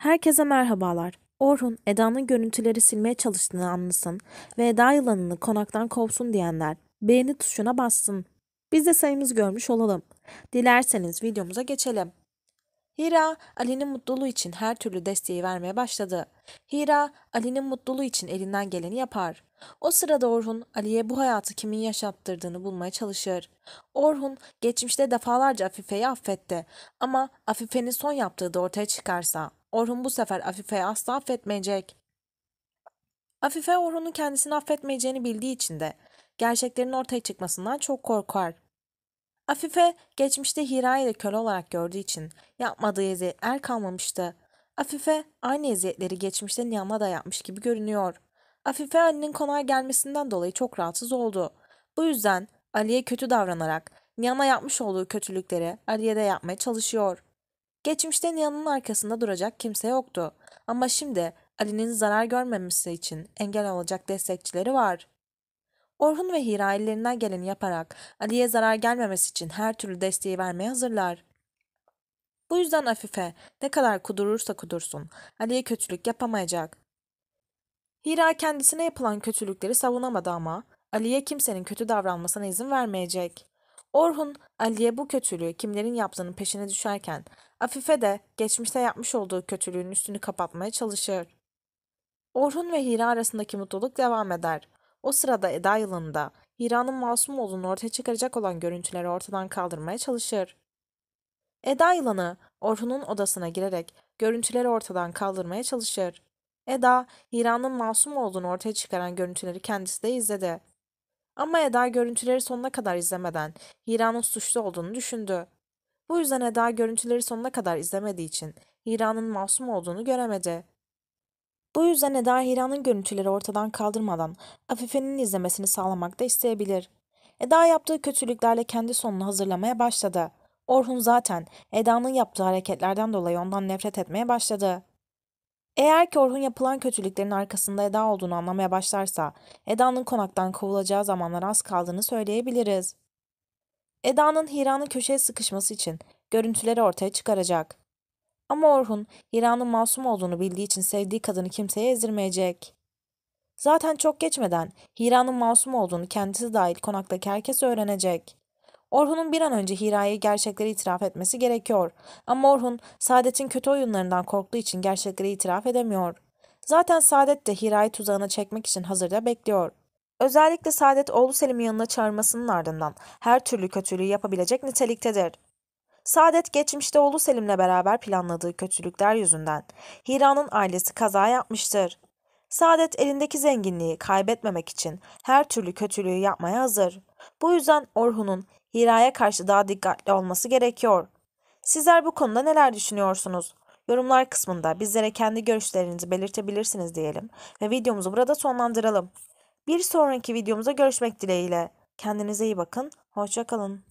Herkese merhabalar. Orhun, Eda'nın görüntüleri silmeye çalıştığını anlasın ve Eda yılanını konaktan kovsun diyenler beğeni tuşuna bassın. Biz de sayımız görmüş olalım. Dilerseniz videomuza geçelim. Hira, Ali'nin mutluluğu için her türlü desteği vermeye başladı. Hira, Ali'nin mutluluğu için elinden geleni yapar. O sırada Orhun, Ali'ye bu hayatı kimin yaşattırdığını bulmaya çalışır. Orhun, geçmişte defalarca Afife'yi affetti ama Afife'nin son yaptığı da ortaya çıkarsa Orhun bu sefer Afife'yi asla affetmeyecek. Afife Orhun'un kendisini affetmeyeceğini bildiği için de gerçeklerin ortaya çıkmasından çok korkar. Afife geçmişte Hira'yı da köle olarak gördüğü için yapmadığı er kalmamıştı. Afife aynı eziyetleri geçmişte Niham'a da yapmış gibi görünüyor. Afife Ali'nin konağa gelmesinden dolayı çok rahatsız oldu. Bu yüzden Ali'ye kötü davranarak Niham'a yapmış olduğu kötülükleri Ali'ye de yapmaya çalışıyor. Geçmişten yanının arkasında duracak kimse yoktu. Ama şimdi Ali'nin zarar görmemesi için engel olacak destekçileri var. Orhun ve Hira ellerinden geleni yaparak Ali'ye zarar gelmemesi için her türlü desteği vermeye hazırlar. Bu yüzden Afife ne kadar kudurursa kudursun Ali'ye kötülük yapamayacak. Hira kendisine yapılan kötülükleri savunamadı ama Ali'ye kimsenin kötü davranmasına izin vermeyecek. Orhun Ali'ye bu kötülüğü kimlerin yaptığının peşine düşerken Afife de geçmişte yapmış olduğu kötülüğün üstünü kapatmaya çalışır. Orhun ve Hira arasındaki mutluluk devam eder. O sırada Eda yılında Hira'nın masum olduğunu ortaya çıkaracak olan görüntüleri ortadan kaldırmaya çalışır. Eda yılanı Orhun'un odasına girerek görüntüleri ortadan kaldırmaya çalışır. Eda, Hira'nın masum olduğunu ortaya çıkaran görüntüleri kendisi de izledi. Ama Eda görüntüleri sonuna kadar izlemeden Hira'nın suçlu olduğunu düşündü. Bu yüzden Eda görüntüleri sonuna kadar izlemediği için Hira'nın masum olduğunu göremedi. Bu yüzden Eda Hira'nın görüntüleri ortadan kaldırmadan Afife'nin izlemesini sağlamak da isteyebilir. Eda yaptığı kötülüklerle kendi sonunu hazırlamaya başladı. Orhun zaten Eda'nın yaptığı hareketlerden dolayı ondan nefret etmeye başladı. Eğer ki Orhun yapılan kötülüklerin arkasında Eda olduğunu anlamaya başlarsa, Eda'nın konaktan kovulacağı zamanlar az kaldığını söyleyebiliriz. Eda'nın Hira'nın köşeye sıkışması için görüntüleri ortaya çıkaracak. Ama Orhun, Hira'nın masum olduğunu bildiği için sevdiği kadını kimseye ezdirmeyecek. Zaten çok geçmeden Hira'nın masum olduğunu kendisi dahil konaktaki herkes öğrenecek. Orhun'un bir an önce Hira'ya gerçekleri itiraf etmesi gerekiyor. Ama Orhun, Saadet'in kötü oyunlarından korktuğu için gerçekleri itiraf edemiyor. Zaten Saadet de Hira'yı tuzağına çekmek için hazırda bekliyor. Özellikle Saadet oğlu Selim'in yanına çağırmasının ardından her türlü kötülüğü yapabilecek niteliktedir. Saadet geçmişte oğlu Selim'le beraber planladığı kötülükler yüzünden Hira'nın ailesi kaza yapmıştır. Saadet elindeki zenginliği kaybetmemek için her türlü kötülüğü yapmaya hazır. Bu yüzden Orhun'un Hira'ya karşı daha dikkatli olması gerekiyor. Sizler bu konuda neler düşünüyorsunuz? Yorumlar kısmında bizlere kendi görüşlerinizi belirtebilirsiniz diyelim ve videomuzu burada sonlandıralım. Bir sonraki videomuzda görüşmek dileğiyle. Kendinize iyi bakın, hoşçakalın.